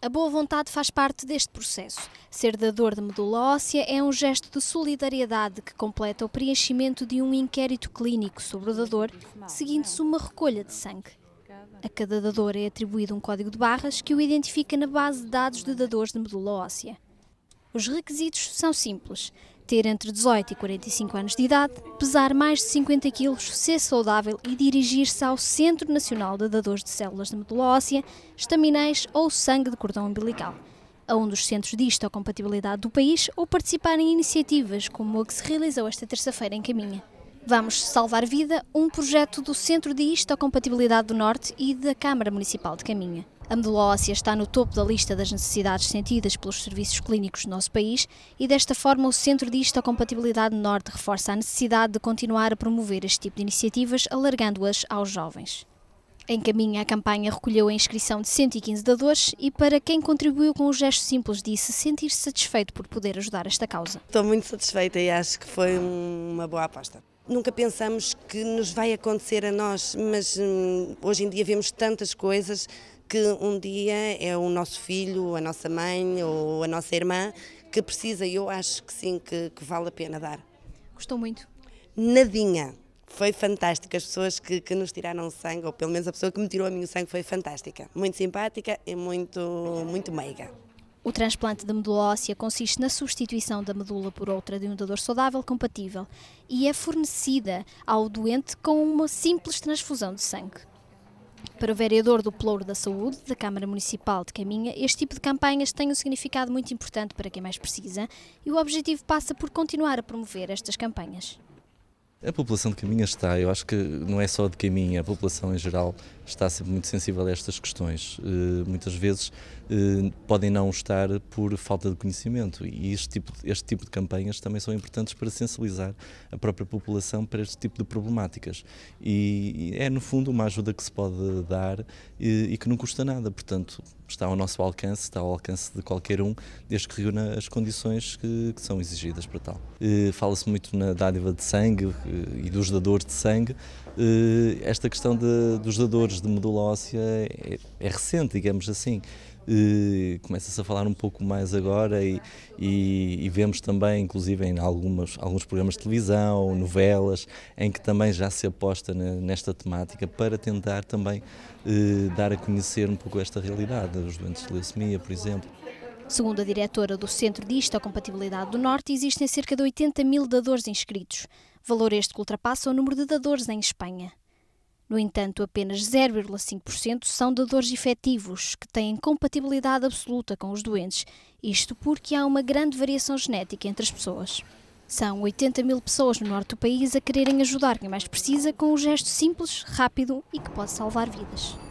A boa vontade faz parte deste processo. Ser dador de medula óssea é um gesto de solidariedade que completa o preenchimento de um inquérito clínico sobre o dador, seguindo-se uma recolha de sangue. A cada dador é atribuído um código de barras que o identifica na base de dados de dadores de medula óssea. Os requisitos são simples: ter entre 18 e 45 anos de idade, pesar mais de 50 quilos, ser saudável e dirigir-se ao Centro Nacional de Dadores de Células de Medula Óssea, estaminais ou sangue de cordão umbilical a um dos centros de histocompatibilidade do país ou participar em iniciativas como a que se realizou esta terça-feira em Caminha. Vamos Salvar Vida, um projeto do Centro de Histocompatibilidade do Norte e da Câmara Municipal de Caminha. A medula óssea está no topo da lista das necessidades sentidas pelos serviços clínicos do nosso país e, desta forma, o Centro de Histocompatibilidade Norte reforça a necessidade de continuar a promover este tipo de iniciativas, alargando-as aos jovens. Em caminho, a campanha recolheu a inscrição de 115 dadores e para quem contribuiu com o um gesto simples disse sentir-se satisfeito por poder ajudar esta causa. Estou muito satisfeita e acho que foi uma boa aposta nunca pensamos que nos vai acontecer a nós, mas hum, hoje em dia vemos tantas coisas que um dia é o nosso filho, a nossa mãe ou a nossa irmã que precisa, e eu acho que sim, que, que vale a pena dar. Gostou muito? Nadinha foi fantástica. As pessoas que, que, nos tiraram o sangue, ou pelo menos a pessoa que me tirou a mim o sangue, foi fantástica. Muito simpática e muito, muito meiga. O transplante de medula óssea consiste na substituição da medula por outra de um doador saudável compatível e é fornecida ao doente com uma simples transfusão de sangue. Para o vereador do Plouro da Saúde, da Câmara Municipal de Caminha, este tipo de campanhas tem um significado muito importante para quem mais precisa e o objetivo passa por continuar a promover estas campanhas. A população de Caminha está, eu acho que não é só de Caminha, a população em geral está sempre muito sensível a estas questões. Eh, muitas vezes eh, podem não estar por falta de conhecimento e este tipo, este tipo de campanhas também são importantes para sensibilizar a própria população para este tipo de problemáticas. E, é, no fundo, uma ajuda que se pode dar eh, e, que não custa nada, portanto, está ao nosso alcance, está ao alcance de qualquer um, desde que reúna as condições que, que são exigidas para tal. Fala-se muito na dádiva de sangue, eh, e dos dadores de sangue, eh, esta questão de, dos dadores de medula óssea é, é recente, digamos assim. Eh, começa-se a falar um pouco mais agora e, e, e, vemos também, inclusive em algumas, alguns programas de televisão, novelas, em que também já se aposta nesta temática para tentar também dar a conhecer um pouco esta realidade, os doentes de leucemia, por exemplo. Segundo a diretora do Centro de Histocompatibilidade do Norte, existem cerca de 80 mil dadores inscritos, valor este que ultrapassa o número de dadores em Espanha. No entanto, apenas 0,5% são dadores efetivos, que têm compatibilidade absoluta com os doentes, isto porque há uma grande variação genética entre as pessoas. São 80 mil pessoas no norte do país a quererem ajudar quem mais precisa com um gesto simples, rápido e que pode salvar vidas.